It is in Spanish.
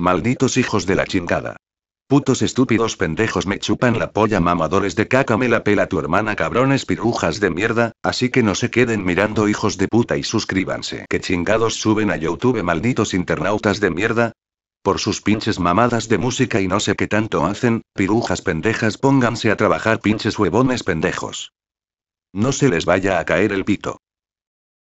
Malditos hijos de la chingada. Putos estúpidos pendejos me chupan la polla mamadores de caca me la pela tu hermana cabrones pirujas de mierda, así que no se queden mirando hijos de puta y suscríbanse. Que chingados suben a YouTube malditos internautas de mierda. Por sus pinches mamadas de música y no sé qué tanto hacen, pirujas pendejas pónganse a trabajar pinches huevones pendejos. No se les vaya a caer el pito.